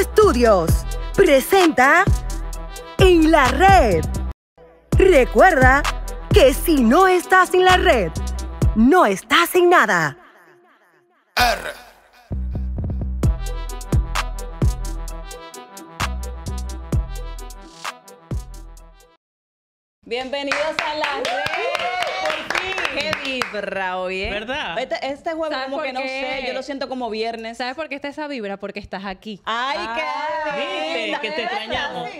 Estudios presenta En la Red. Recuerda que si no estás en la red, no estás en nada. Bienvenidos a la red. ¡Qué vibra, oye! ¿Verdad? Este, este juego como que no sé, yo lo siento como viernes. ¿Sabes por qué está esa vibra? Porque estás aquí. ¡Ay, ah, qué que te extrañamos.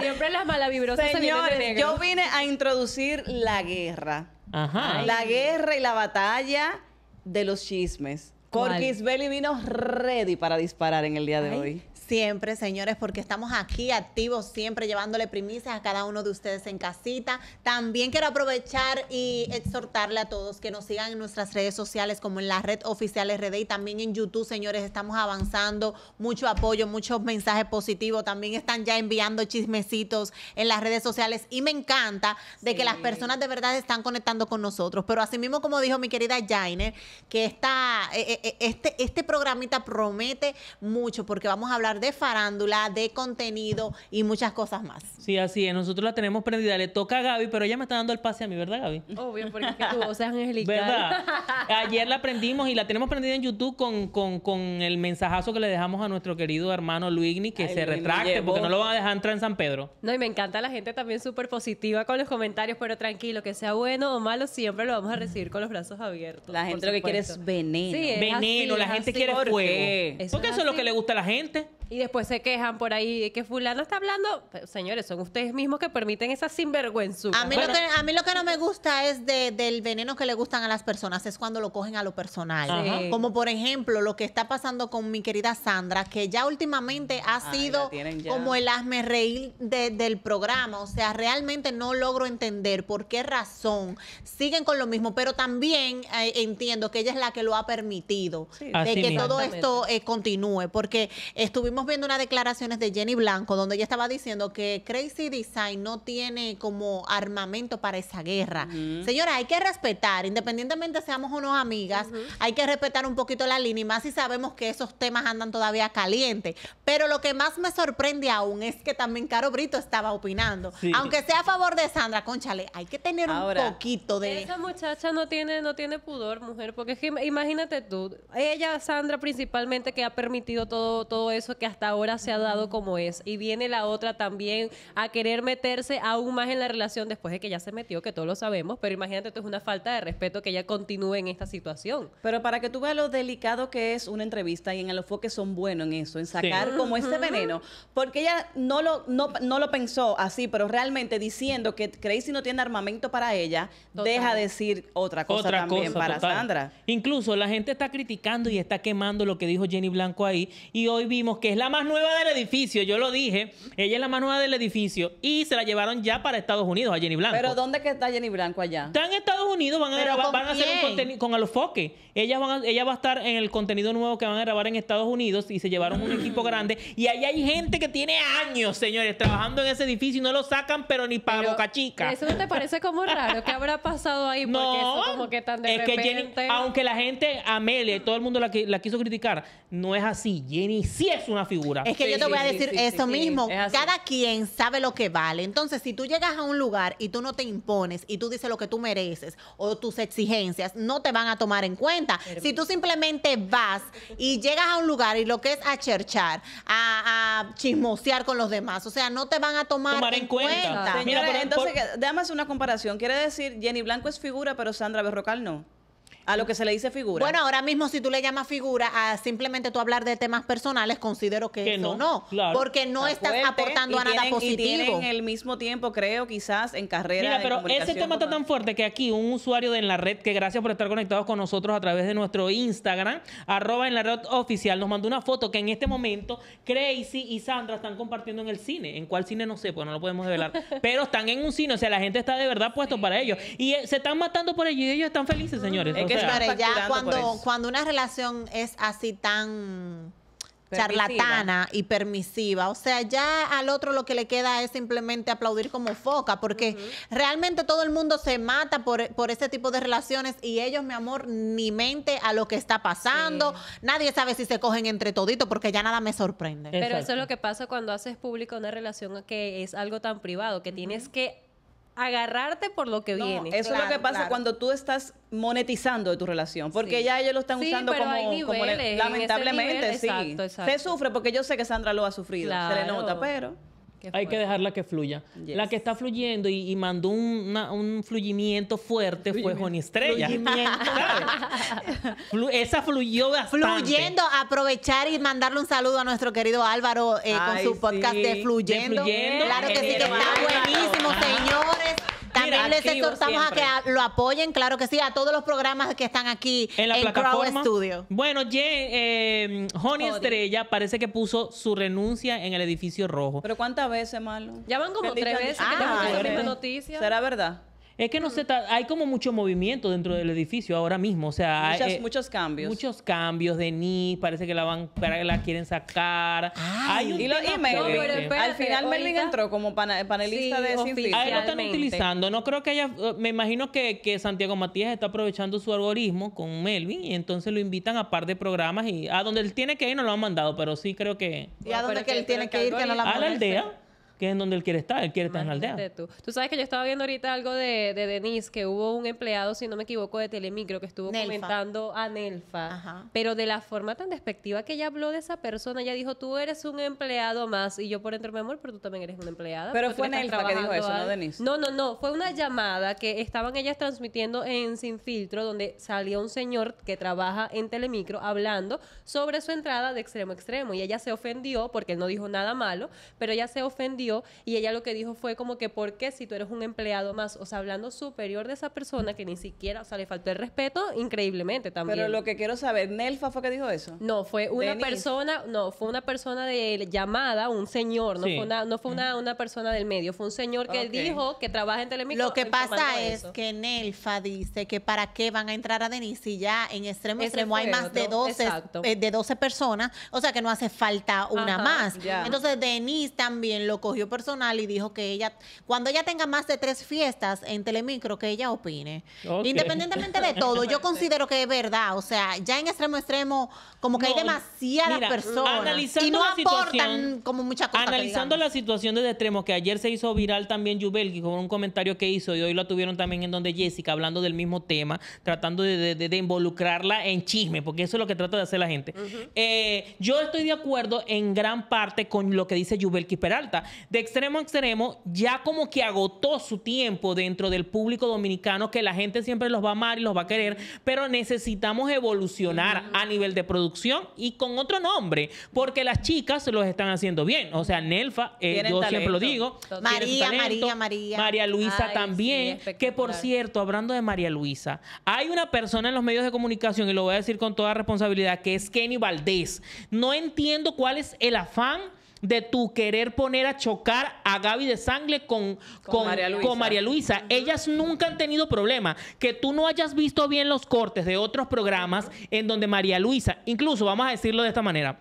Siempre las vibrosas Señores, yo vine a introducir la guerra. Ajá. La guerra y la batalla de los chismes. Corquis Belly vino ready para disparar en el día de hoy siempre, señores, porque estamos aquí activos siempre, llevándole primicias a cada uno de ustedes en casita. También quiero aprovechar y exhortarle a todos que nos sigan en nuestras redes sociales, como en la red oficial RD y también en YouTube, señores. Estamos avanzando, mucho apoyo, muchos mensajes positivos. También están ya enviando chismecitos en las redes sociales y me encanta de que las personas de verdad están conectando con nosotros. Pero asimismo, como dijo mi querida Jainer, que esta, eh, eh, eh, este, este programita promete mucho porque vamos a hablar de farándula, de contenido y muchas cosas más. Sí, así es. Nosotros la tenemos prendida. Le toca a Gaby, pero ella me está dando el pase a mí, ¿verdad, Gaby? Obvio, porque es tú, voz es angelical. ¿Verdad? Ayer la prendimos y la tenemos prendida en YouTube con, el mensajazo que le dejamos a nuestro querido hermano Luigni que se retracte porque no lo van a dejar entrar en San Pedro. No, y me encanta la gente también súper positiva con los comentarios, pero tranquilo, que sea bueno o malo, siempre lo vamos a recibir con los brazos abiertos. La gente lo que quiere es veneno. veneno, la gente quiere fuego. porque eso es lo que le gusta a la gente. Y después se quejan por ahí que fulano está hablando. señores, son ustedes mismos que permiten esa sinvergüenza A mí, lo, que, a mí lo que no me gusta es del veneno que le gustan a las personas, es cuando lo cogen a lo personal. Como por ejemplo lo que está pasando con mi querida Sandra, que ya últimamente ha sido como el hazme reír del programa. O sea, realmente no logro entender por qué razón siguen con lo mismo, pero también eh, entiendo que ella es la que lo ha permitido, de que todo esto eh, continúe, porque estuvimos viendo unas declaraciones de Jenny Blanco donde ella estaba diciendo que Crazy Design no tiene como armamento para esa guerra. Señora, hay que respetar, independientemente seamos unos amigas, hay que respetar un poquito la línea y más si sabemos que esos temas andan todavía calientes. Pero lo que más me sorprende aún es que también Caro Brito estaba opinando. Aunque sea a favor de Sandra, conchale, hay que tener un poquito de... Esa muchacha no tiene, no tiene pudor, mujer, porque es que imagínate tú, ella, Sandra principalmente, que ha permitido todo, todo eso, que ha hasta ahora se ha dado como es. Y viene la otra también a querer meterse aún más en la relación después de que ya se metió, que todos lo sabemos, pero imagínate, esto es una falta de respeto que ella continúe en esta situación. Pero para que tú veas lo delicado que es una entrevista y en el enfoque son buenos en eso, en sacar como este veneno, porque ella no lo, no, lo pensó así, pero realmente diciendo que Crazy no tiene armamento para ella, deja decir otra cosa también para Sandra. Incluso la gente está criticando y está quemando lo que dijo Jenny Blanco ahí y hoy vimos que es la más nueva del edificio, yo lo dije. Ella es la más nueva del edificio y se la llevaron ya para Estados Unidos, a Jenny Blanco. Pero ¿dónde que está Jenny Blanco allá? Está en Estados Unidos, van a, hacer un contenido con Alofoque. Ella, van ella va a estar en el contenido nuevo que van a grabar en Estados Unidos y se llevaron un equipo grande. Y ahí hay gente que tiene años, señores, trabajando en ese edificio y no lo sacan, pero ni para Boca Chica. ¿Eso no te parece como raro? ¿Qué habrá pasado ahí? no, como de es que Jenny, aunque la gente, Amele, todo el mundo la, la quiso criticar, no es así. Jenny sí es una es que yo te voy a decir eso mismo. Cada quien sabe lo que vale. Entonces, si tú llegas a un lugar y tú no te impones y tú dices lo que tú mereces o tus exigencias, no te van a tomar en cuenta. Si tú simplemente vas y llegas a un lugar y lo que es a cherchar, a, chismosear con los demás, o sea, no te van a tomar, en, cuenta. Mira, entonces, déjame hacer una comparación. Quiere decir, Jenny Blanco es figura, pero Sandra Berrocal no. A lo que se le dice figura. Bueno, ahora mismo si tú le llamas figura a simplemente tú hablar de temas personales, considero que, eso no, no porque no Está estás aportando a nada positivo. en el mismo tiempo, creo, quizás en carrera. Mira, pero ese tema está tan fuerte que aquí un usuario de en la red, que gracias por estar conectados con nosotros a través de nuestro Instagram, arroba en la red oficial, nos mandó una foto que en este momento Crazy y Sandra están compartiendo en el cine. ¿En cuál cine? No sé, pues no lo podemos revelar pero están en un cine, o sea, la gente está de verdad puesto para ellos. Y eh, se están matando por ello y ellos están felices, señores ya cuando, cuando una relación es así tan charlatana y permisiva. O sea, ya al otro lo que le queda es simplemente aplaudir como foca, porque realmente todo el mundo se mata por, por ese tipo de relaciones y ellos, mi amor, ni mente a lo que está pasando. Nadie sabe si se cogen entre toditos, porque ya nada me sorprende. Pero eso es lo que pasa cuando haces público una relación que es algo tan privado, que tienes que agarrarte por lo que viene. Eso es lo que pasa cuando tú estás monetizando de tu relación, porque ya ellos lo están usando como, lamentablemente, sí. Se sufre porque yo sé que Sandra lo ha sufrido, se le nota, pero hay que dejarla que fluya. La que está fluyendo y, mandó un, fluyimiento fuerte fue Joni Estrella. esa fluyó bastante. Fluyendo, aprovechar y mandarle un saludo a nuestro querido Álvaro eh, con su podcast de de fluyendo. Claro que sí, que está buenísimo, señores. También les exhortamos a que lo apoyen, claro que sí, a todos los programas que están aquí en la plataforma. Crow Studio. Bueno, Jen, eh, Honey Estrella parece que puso su renuncia en el edificio rojo. Pero ¿cuántas veces, malo Ya van como tres veces ah, noticia. ¿Será verdad? Es que no mm. se está, hay como mucho movimiento dentro del edificio ahora mismo, o sea, hay, eh, muchos cambios. Muchos cambios de ni parece que la van la quieren sacar. Ay, hay un y, al final Melvin entró como panelista de Sinfín. Ahí lo están utilizando, no creo que haya me imagino que, Santiago Matías está aprovechando su algoritmo con Melvin y entonces lo invitan a par de programas y a donde él tiene que ir no lo han mandado, pero sí creo que y a dónde él tiene que ir que no la a la aldea que es en donde él quiere estar, él quiere estar en la aldea. Tú. sabes que yo estaba viendo ahorita algo de, Denise, que hubo un empleado, si no me equivoco, de Telemicro que estuvo comentando a Nelfa, pero de la forma tan despectiva que ella habló de esa persona, ella dijo, tú eres un empleado más, y yo por dentro, me amor, pero tú también eres una empleada. Pero fue Nelfa que dijo eso, no Denise. No, no, no, fue una llamada que estaban ellas transmitiendo en Sin Filtro, donde salió un señor que trabaja en Telemicro hablando sobre su entrada de extremo a extremo, y ella se ofendió porque él no dijo nada malo, pero ella se ofendió y ella lo que dijo fue como que, porque si tú eres un empleado más? O sea, hablando superior de esa persona que ni siquiera, o sea, le faltó el respeto increíblemente también. Pero lo que quiero saber, ¿Nelfa fue que dijo eso? No, fue una persona, no, fue una persona de llamada, un señor, no fue, una, no fue una, persona del medio, fue un señor que dijo que trabaja en Telemicro. Lo que pasa es que Nelfa dice que para qué van a entrar a Denise si ya en extremo extremo hay más de 12, eh, de 12 personas, o sea que no hace falta una más. Entonces Denise también lo cogió personal y dijo que ella, cuando ella tenga más de tres fiestas en Telemicro, que ella opine. Independientemente de todo, yo considero que es verdad. O sea, ya en extremo extremo, como que hay demasiadas personas y no aportan como muchas cosas. Analizando la situación desde extremo, que ayer se hizo viral también Jubel con un comentario que hizo y hoy lo tuvieron también en donde Jessica hablando del mismo tema, tratando de, de, involucrarla en chisme, porque eso es lo que trata de hacer la gente. Eh, yo estoy de acuerdo en gran parte con lo que dice Jubelki Peralta de extremo a extremo, ya como que agotó su tiempo dentro del público dominicano, que la gente siempre los va a amar y los va a querer, pero necesitamos evolucionar a nivel de producción y con otro nombre, porque las chicas los están haciendo bien. O sea, Nelfa, eh, yo siempre lo digo. María, María, María. María Luisa también. que por cierto, hablando de María Luisa, hay una persona en los medios de comunicación, y lo voy a decir con toda responsabilidad, que es Kenny Valdés. No entiendo cuál es el afán de tu querer poner a chocar a Gaby de Sangre con, con, María Luisa. Ellas nunca han tenido problema. Que tú no hayas visto bien los cortes de otros programas en donde María Luisa, incluso vamos a decirlo de esta manera,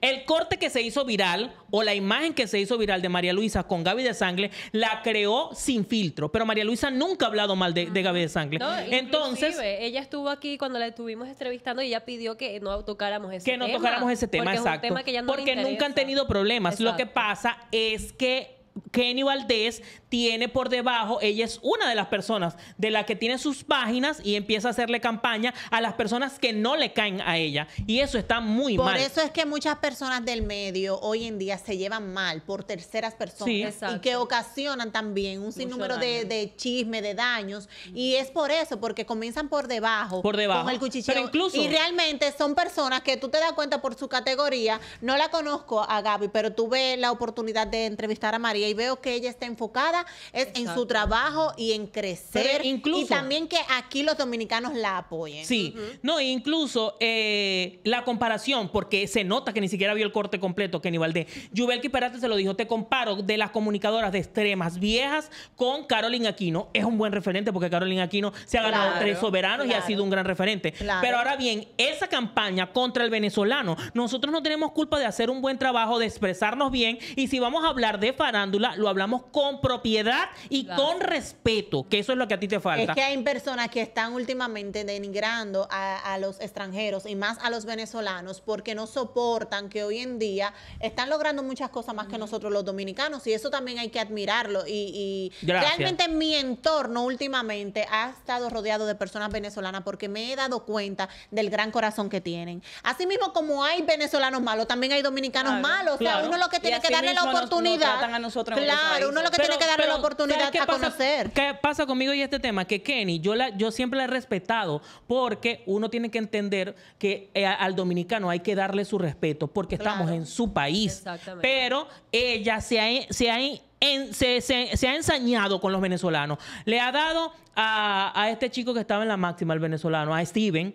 el corte que se hizo viral o la imagen que se hizo viral de María Luisa con Gaby de Sangre la creó sin filtro, pero María Luisa nunca ha hablado mal de, Gaby de Sangre. Entonces, ella estuvo aquí cuando la estuvimos entrevistando y ella pidió que no tocáramos ese tema. Que no tocáramos ese tema, exacto. porque nunca han tenido problemas. Lo que pasa es que Kenny Valdés tiene por debajo, ella es una de las personas de las que tiene sus páginas y empieza a hacerle campaña a las personas que no le caen a ella. Y eso está muy mal. Por eso es que muchas personas del medio hoy en día se llevan mal por terceras personas y que ocasionan también un sinnúmero de, chisme, de daños. Y es por eso, porque comienzan por debajo. Por debajo. Con el cuchicheo. y realmente son personas que tú te das cuenta por su categoría. No la conozco a Gaby, pero tuve la oportunidad de entrevistar a María y veo que ella está enfocada es en su trabajo y en crecer. y también que aquí los dominicanos la apoyen. Sí, no, e incluso eh, la comparación, porque se nota que ni siquiera vio el corte completo, Kenny Valdés. Yubelki Peralta se lo dijo, te comparo de las comunicadoras de extremas viejas con Carolina Aquino. Es un buen referente porque Carolina Aquino se ha ganado tres soberanos y ha sido un gran referente. Pero ahora bien, esa campaña contra el venezolano, nosotros no tenemos culpa de hacer un buen trabajo, de expresarnos bien y si vamos a hablar de Farando lo hablamos con propiedad y con respeto, que eso es lo que a ti te falta. Es que hay personas que están últimamente denigrando a, los extranjeros y más a los venezolanos porque no soportan que hoy en día están logrando muchas cosas más que nosotros los dominicanos y eso también hay que admirarlo y, realmente mi entorno últimamente ha estado rodeado de personas venezolanas porque me he dado cuenta del gran corazón que tienen. Así mismo como hay venezolanos malos, también hay dominicanos malos. O sea, uno lo que tiene que darle la oportunidad nosotros claro, uno uno lo que tiene que darle la oportunidad qué a conocer. ¿Qué pasa conmigo y este tema? Que Kenny, yo, la, yo siempre la he respetado porque uno tiene que entender que eh, al dominicano hay que darle su respeto porque estamos en su país. Pero ella se ha, se ha ensañado con los venezolanos. Le ha dado a, a, este chico que estaba en la máxima, el venezolano, a Steven,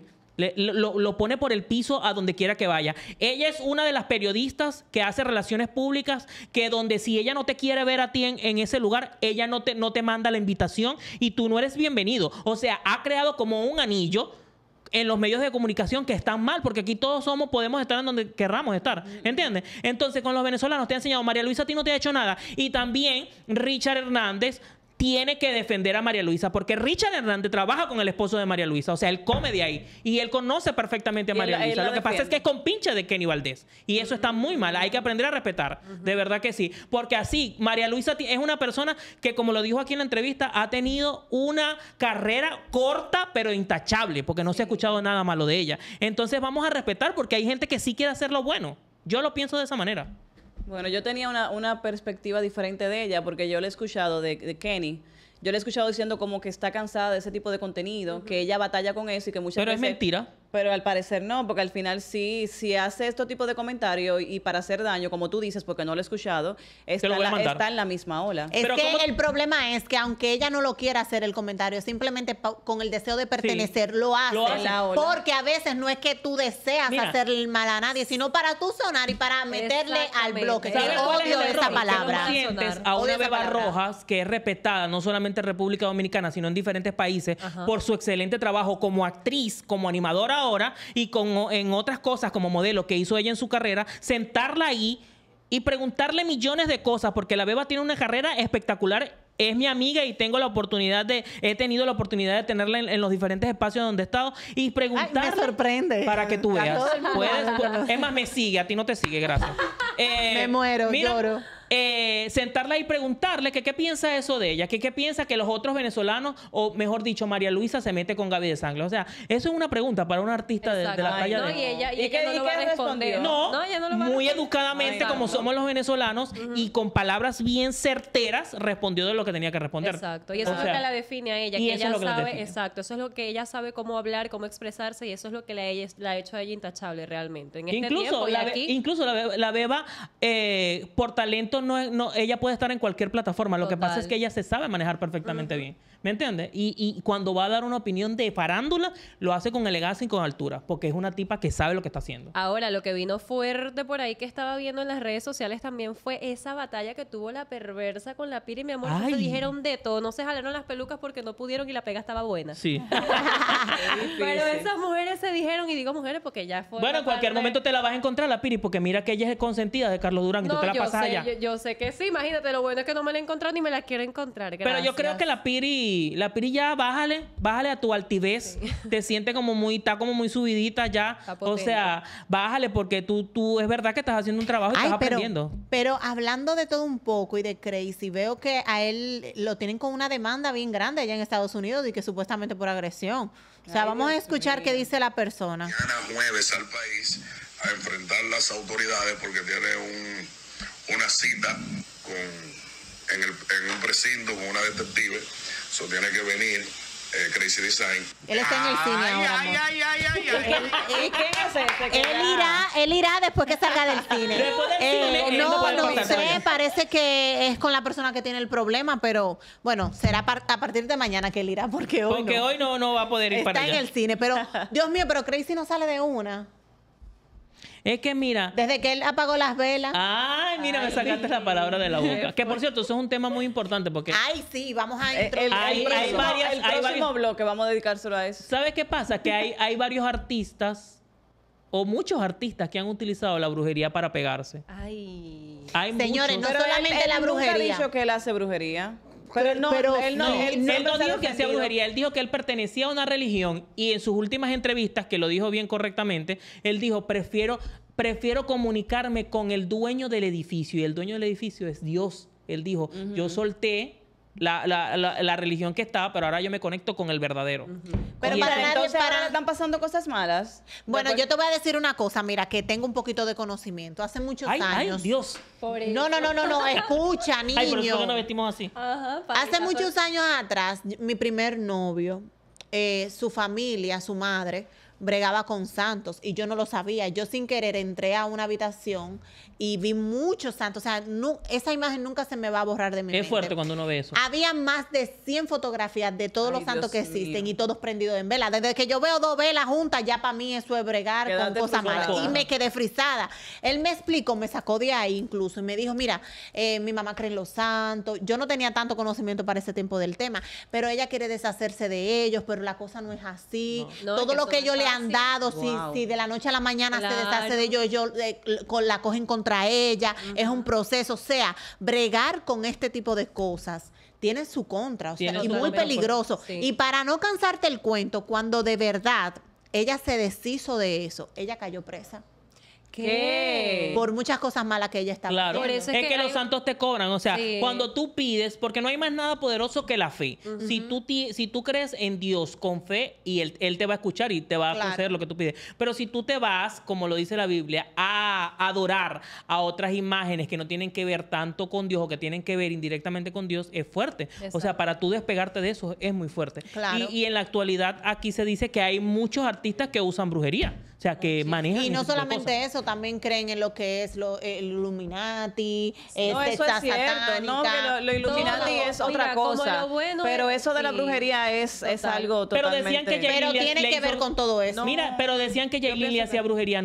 lo, pone por el piso a donde quiera que vaya. Ella es una de las periodistas que hace relaciones públicas, que donde si ella no te quiere ver a ti en, ese lugar, ella no te, no te manda la invitación y tú no eres bienvenido. O sea, ha creado como un anillo en los medios de comunicación que están mal, porque aquí todos somos, podemos estar en donde querramos estar, mm. ¿entiendes? Entonces, con los venezolanos te ha enseñado, María Luisa, a ti no te ha hecho nada. Y también Richard Hernández tiene que defender a María Luisa porque Richard Hernández trabaja con el esposo de María Luisa, o sea, él come de ahí y él conoce perfectamente a María Luisa. lo, que pasa es que es con de Kenny Valdés y eso está muy mal, hay que aprender a respetar, de verdad que sí, porque así María Luisa es una persona que como lo dijo aquí en la entrevista ha tenido una carrera corta pero intachable, porque no se ha escuchado nada malo de ella. Entonces vamos a respetar porque hay gente que sí quiere hacer lo bueno. Yo lo pienso de esa manera. Bueno, yo tenía una, una perspectiva diferente de ella porque yo le he escuchado de, de Kenny. Yo le he escuchado diciendo como que está cansada de ese tipo de contenido, que ella batalla con eso y que muchas veces... Pero es mentira. Pero al parecer no, porque al final sí, si hace este tipo de comentario y para hacer daño, como tú dices, porque no lo he escuchado, está, la, está en la misma ola. Es que el problema es que aunque ella no lo quiera hacer el comentario, simplemente con el deseo de pertenecer lo, hace, Porque a veces no es que tú deseas hacer mal a nadie, sino para tú sonar y para meterle al bloque. que odio esa palabra. Que no sientes a una beba que es respetada no solamente en República Dominicana, sino en diferentes países por su excelente trabajo como actriz, como animadora ahora y con, en otras cosas como modelo que hizo ella en su carrera, sentarla ahí y preguntarle millones de cosas, porque la beba tiene una carrera espectacular. Es mi amiga y tengo la oportunidad de, he tenido la oportunidad de tenerla en, los diferentes espacios donde he estado y preguntar, me sorprende. Para que tú veas. es más, me sigue, a ti no te sigue, gracias. me eh, muero, eh, sentarla y preguntarle que qué piensa eso de ella, que qué piensa que los otros venezolanos, o mejor dicho, María Luisa se mete con Gaby de Sangre, O sea, eso es una pregunta para un artista de, la talla de... Y ella, y no lo va a responder. No, no muy educadamente, como somos los venezolanos, y con palabras bien certeras, respondió de lo que tenía que responder. Exacto, y eso es lo que la define a ella, que ella sabe, exacto, eso es lo que ella sabe cómo hablar, cómo expresarse, y eso es lo que la, ha hecho a ella intachable realmente. Este incluso, incluso la, beba, eh, por talento no, ella puede estar en cualquier plataforma. Lo que pasa es que ella se sabe manejar perfectamente bien. ¿Me entiendes? Y, cuando va a dar una opinión de farándula, lo hace con elegancia y con altura, porque es una tipa que sabe lo que está haciendo. Ahora, lo que vino fuerte por ahí que estaba viendo en las redes sociales también fue esa batalla que tuvo la perversa con la Piri, mi amor. Se dijeron de todo, no se jalaron las pelucas porque no pudieron y la pega estaba buena. Sí. Pero esas mujeres se dijeron, y digo mujeres porque ya fue. Bueno, en cualquier momento te la vas a encontrar la Piri, porque mira que ella es consentida de Carlos Durán y tú te la pasas allá sé que sí, imagínate, lo bueno es que no me la he encontrado ni me la quiero encontrar. Pero yo creo que la Piri, la Piri ya bájale, bájale a tu altivez. Te siente como muy, está como muy subidita ya. O sea, bájale porque tú, tú, es verdad que estás haciendo un trabajo y estás pero, aprendiendo. Pero hablando de todo un poco y de Crazy, veo que a él lo tienen con una demanda bien grande allá en Estados Unidos y que supuestamente por agresión. O sea, vamos a escuchar qué dice la persona. Mañana mueves al país a enfrentar las autoridades porque tiene un una cita con, en, el, en un precinto con una detective. Eso tiene que venir eh, Crazy Design. Él está en el cine ahora. Él irá, él irá después que salga del cine. Eh, no, no, sé, parece que es con la persona que tiene el problema, pero bueno, será a partir de mañana que él irá porque hoy porque no. hoy no, va a poder ir para Está en el cine, pero Dios mío, pero Crazy no sale de una. Es que mira. Desde que él apagó las velas. Ay, mira, me sacaste la palabra de la boca. Que por cierto, eso es un tema muy importante porque. Ay, sí, vamos a eh, introducir. Hay, hay, varias. El hay bloque vamos a dedicárselo a eso. ¿Sabes qué pasa? Que hay, hay varios artistas o muchos artistas que han utilizado la brujería para pegarse. Ay. Hay Señores, no solamente la brujería. ha dicho que él hace brujería. Pero, no, él no, él, no dijo que hacía brujería, él dijo que él pertenecía a una religión y en sus últimas entrevistas, que lo dijo bien correctamente, él dijo, prefiero, prefiero comunicarme con el dueño del edificio y el dueño del edificio es Dios. Él dijo, yo solté la, la, la, religión que está, pero ahora yo me conecto con el verdadero. Pero para nadie, para... están pasando cosas malas. Bueno, yo te voy a decir una cosa, mira, que tengo un poquito de conocimiento. Hace muchos años. Ay, Dios. No, no, no, no, no, escucha, niño. por eso que nos vestimos así. Hace muchos años atrás, mi primer novio, eh, su familia, su madre, bregaba con santos y yo no lo sabía. Yo sin querer entré a una habitación y vi muchos santos. O sea, esa imagen nunca se me va a borrar de mi mente. Es fuerte cuando uno ve eso. Había más de 100 fotografías de todos los santos que existen y todos prendidos en vela. Desde que yo veo dos velas juntas, ya para mí eso es bregar con cosas malas. Y me quedé frisada. Él me explicó, me sacó de ahí incluso y me dijo, mira, eh, mi mamá cree en los santos. Yo no tenía tanto conocimiento para ese tiempo del tema, pero ella quiere deshacerse de ellos, pero la cosa no es así. Todo lo que yo le andado si, de la noche a la mañana se deshace de yo, yo eh, la cogen contra ella, es un proceso, o sea, bregar con este tipo de cosas tiene su contra, o sea, y muy peligroso. Y para no cansarte el cuento, cuando de verdad ella se deshizo de eso, ella cayó presa. ¿Qué? Por muchas cosas malas que ella está claro. es, que, los santos te cobran. O sea, cuando tú pides, porque no hay más nada poderoso que la fe. si, tú si tú crees en Dios con fe, y él, te va a escuchar y te va a hacer lo que tú pides. Pero si tú te vas, como lo dice la Biblia, a adorar a otras imágenes que no tienen que ver tanto con Dios o que tienen que ver indirectamente con Dios, es fuerte. O sea, para tú despegarte de eso es muy fuerte. Claro. y en la actualidad aquí se dice que hay muchos artistas que usan brujería. O sea, que manejan. Y no solamente eso, también creen en lo que es lo, eh, el Illuminati, no, este, eso es cierto. no, lo, Illuminati es otra cosa. pero eso de la brujería es, es algo totalmente. Pero decían que Pero tiene que ver con todo eso. Mira, pero decían que Jaylin hacía brujería a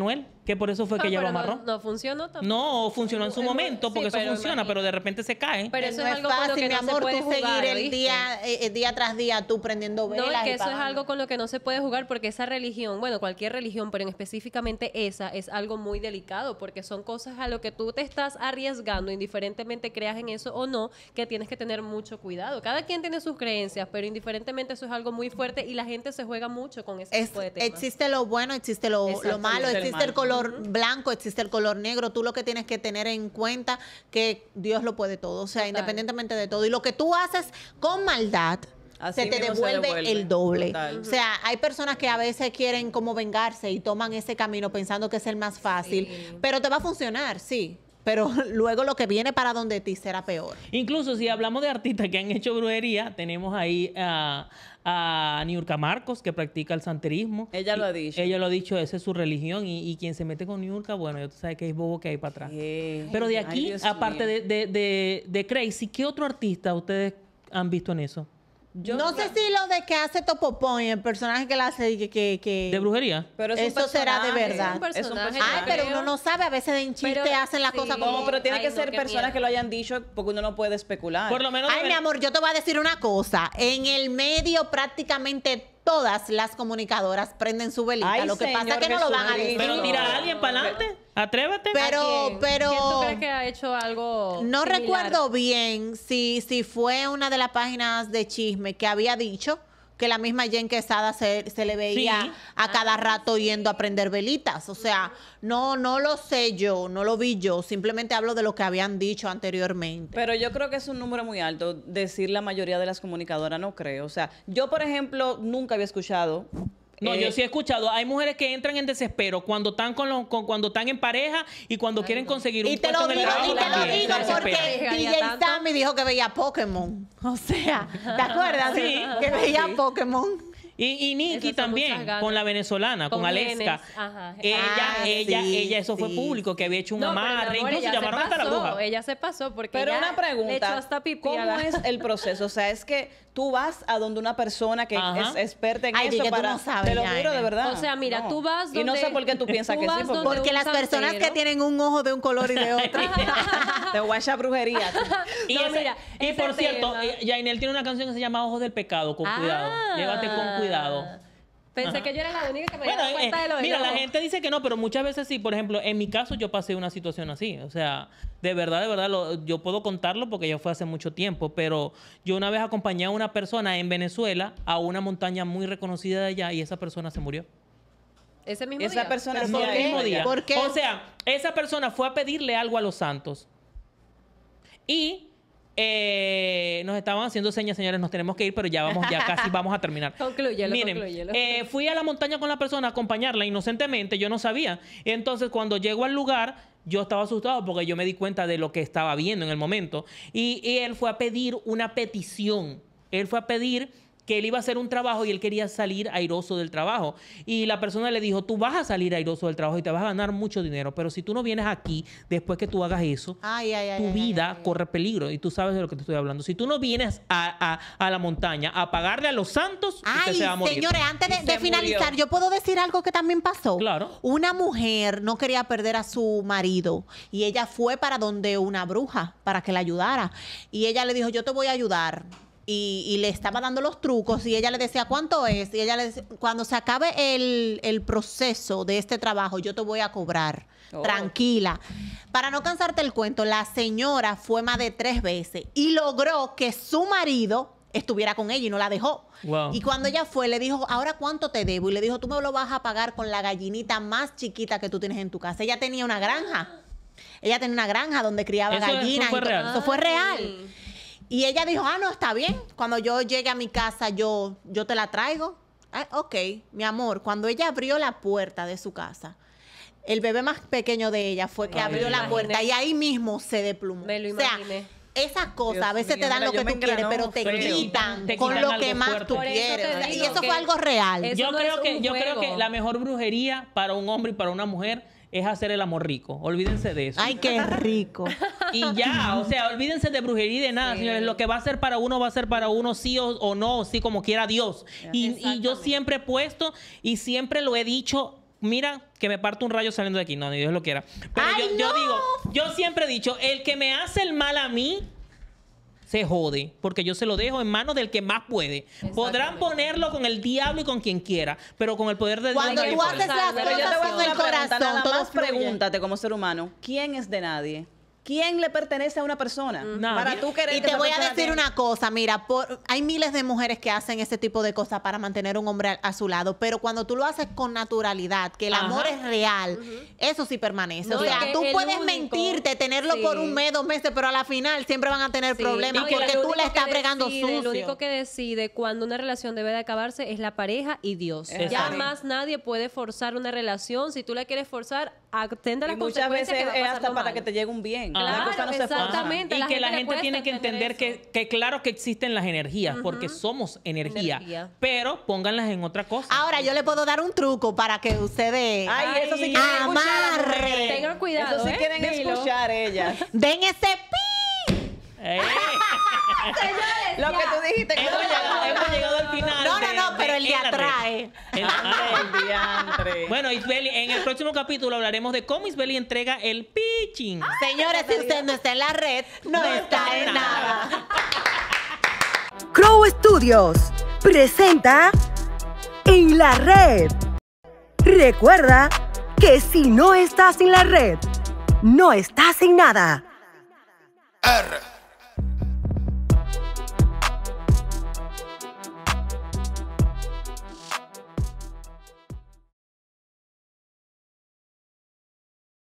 que por eso fue que ah, lleva lo marrón. No, funcionó tampoco. No, funcionó en su pues, momento, porque eso funciona, pero de repente se cae. Pero eso es, algo con lo que no se puede jugar, seguir el día, eh, eh, día tras día, tú prendiendo velas. No, que eso es algo con lo que no se puede jugar, porque esa religión, bueno, cualquier religión, pero en específicamente esa, es algo muy delicado, porque son cosas a lo que tú te estás arriesgando, indiferentemente creas en eso o no, que tienes que tener mucho cuidado. Cada quien tiene sus creencias, pero indiferentemente eso es algo muy fuerte y la gente se juega mucho con eso Existe lo bueno, existe lo, malo, existe el color blanco, existe el color negro. Tú lo que tienes que tener en cuenta que Dios lo puede todo, o sea, independientemente de todo. Y lo que tú haces con maldad, se te devuelve, el doble. O sea, hay personas que a veces quieren como vengarse y toman ese camino pensando que es el más fácil, pero te va a funcionar, sí pero luego lo que viene para donde ti será peor. Incluso si hablamos de artistas que han hecho brujería, tenemos ahí a, a Niurka Marcos, que practica el santerismo. Ella lo ha dicho. Ella lo ha dicho, esa es su religión. Y, quien se mete con Niurka, bueno, ya tú sabes que es bobo que hay para atrás. Pero de aquí, aparte de, de, de, de Crazy, ¿qué otro artista ustedes han visto en eso? no sé si lo de que hace Topopoy, el personaje que la hace, que... que, ¿De brujería? Pero eso será de verdad. Es un personaje. Ay, pero uno no sabe, a veces en chiste hacen las cosas como... pero tiene que ser personas que lo hayan dicho porque uno no puede especular. Por lo menos... Ay, mi amor, yo te voy a decir una cosa. En el medio prácticamente todas las comunicadoras prenden su velita. lo que pasa es que no lo van a decir. Pero tira a alguien para adelante. Atrévete. Pero, pero. tú crees que ha hecho algo? No recuerdo bien si, si fue una de las páginas de chisme que había dicho que la misma Jen Quesada se, se le veía a cada rato yendo a prender velitas. O sea, no, no lo sé yo, no lo vi yo. Simplemente hablo de lo que habían dicho anteriormente. Pero yo creo que es un número muy alto decir la mayoría de las comunicadoras, no creo. O sea, yo, por ejemplo, nunca había escuchado no, yo eh, sí he escuchado. Hay mujeres que entran en desespero cuando están con, con cuando están en pareja y cuando quieren conseguir un y te lo digo, Y te lo digo porque DJ Sammy dijo que veía Pokémon. O sea, ¿te acuerdas? Sí. Que veía Pokémon. Y, y también, con la venezolana, con, con Ella, ah, ella, ella, eso fue público, que había hecho un amarre. Incluso llamaron hasta la bruja. Ella se pasó porque. Pero una pregunta. ¿Cómo es el proceso? O sea, es que tú vas a donde una persona que es experta en eso para. te lo juro de verdad. O sea, mira, tú vas donde. Y no sé por qué tú piensas que sí. Porque, las personas que tienen un ojo de un color y de otro. te guacha brujería. Y por cierto, Yainel tiene una canción que se llama Ojos del Pecado, con cuidado. Ah. Llévate con cuidado Ah. Pensé que yo era la única que me bueno, cuenta eh, de lo Mira, la gente dice que no, pero muchas veces sí. Por ejemplo, en mi caso yo pasé una situación así. O sea, de verdad, de verdad, yo puedo contarlo porque ya fue hace mucho tiempo. Pero yo una vez acompañé a una persona en Venezuela a una montaña muy reconocida de allá y esa persona se murió. Ese mismo esa persona se murió. mismo día. O sea, esa persona fue a pedirle algo a los santos. Y eh, nos estaban haciendo señas, señores, nos tenemos que ir, pero ya vamos, ya casi vamos a terminar. Eh, fui a la montaña con la persona a acompañarla inocentemente, yo no sabía. Entonces, cuando llego al lugar, yo estaba asustado porque yo me di cuenta de lo que estaba viendo en el momento. Y, y él fue a pedir una petición. Él fue a pedir que él iba a hacer un trabajo y él quería salir airoso del trabajo. Y la persona le dijo, tú vas a salir airoso del trabajo y te vas a ganar mucho dinero, pero si tú no vienes aquí después que tú hagas eso, tu vida corre peligro y tú sabes de lo que te estoy hablando. Si tú no vienes a, la montaña a pagarle a los santos, usted se va a morir. Señores, antes de, finalizar, yo puedo decir algo que también pasó. Claro. Una mujer no quería perder a su marido y ella fue para donde una bruja para que la ayudara y ella le dijo, yo te voy a ayudar y, le estaba dando los trucos y ella le decía cuánto es y ella le decía, cuando se acabe el, proceso de este trabajo yo te voy a cobrar, oh. tranquila. Para no cansarte el cuento, la señora fue más de tres veces y logró que su marido estuviera con ella y no la dejó. Y cuando ella fue, le dijo, ahora cuánto te debo. Y le dijo, tú me lo vas a pagar con la gallinita más chiquita que tú tienes en tu casa. Ella tenía una granja. Ella tenía una granja donde criaba gallinas. Eso fue real. Eso fue real. Ah, y ella dijo, ah, no, está bien. Cuando yo llegue a mi casa, yo, yo te la traigo. Ah, ok, mi amor, cuando ella abrió la puerta de su casa, el bebé más pequeño de ella fue que abrió la puerta y ahí mismo se deplumó. O sea, esas cosas a veces te dan lo que tú quieres, pero te quitan, con lo que más tú quieres. y eso fue algo real. Yo creo que yo creo que la mejor brujería para un hombre y para una mujer es hacer el amor rico. Olvídense de eso. Ay, qué rico. y ya, o sea, olvídense de brujería y de nada, señores. Lo que va a ser para uno va a ser para uno, sí o, no, sí como quiera Dios. Y, yo siempre he puesto y siempre lo he dicho mira que me parto un rayo saliendo de aquí. No, ni Dios lo quiera. Pero yo, digo, yo siempre he dicho, el que me hace el mal a mí, se jode, porque yo se lo dejo en manos del que más puede. Podrán ponerlo con el diablo y con quien quiera, pero con el poder de Dios. Cuando tú haces las cosas con el corazón, más pregúntate como ser humano, ¿quién es de nadie? ¿Quién le pertenece a una persona? Para tú querer Y te voy a decir una cosa, mira, hay miles de mujeres que hacen ese tipo de cosas para mantener un hombre a, su lado, pero cuando tú lo haces con naturalidad, que el amor es real, eso sí permanece. o sea, tú puedes mentirte, tenerlo por un mes, dos meses, pero a la final siempre van a tener problemas porque tú le estás bregando sucio. Lo único que decide cuando una relación debe de acabarse es la pareja y Dios. Ya más nadie puede forzar una relación. Si tú la quieres forzar, muchas veces es hasta para que te llegue un bien. no y que la gente tiene que entender que, claro que existen las energías, porque somos energía, pero pónganlas en otra cosa. Ahora yo le puedo dar un truco para que ustedes Ay, eso sí amarre. Tengan cuidado. Eso sí ¿eh? quieren escuchar ellas. Den ese pi. Eh. lo que tú dijiste hemos, llegado, al final pero el El ah, trae Bueno, Isbeli en el próximo capítulo hablaremos de cómo Isbeli entrega el pitching. Señores, si usted no está en la red, no, está, en nada. Crow Studios presenta En la red. Recuerda que si no estás en la red, no estás en nada. R.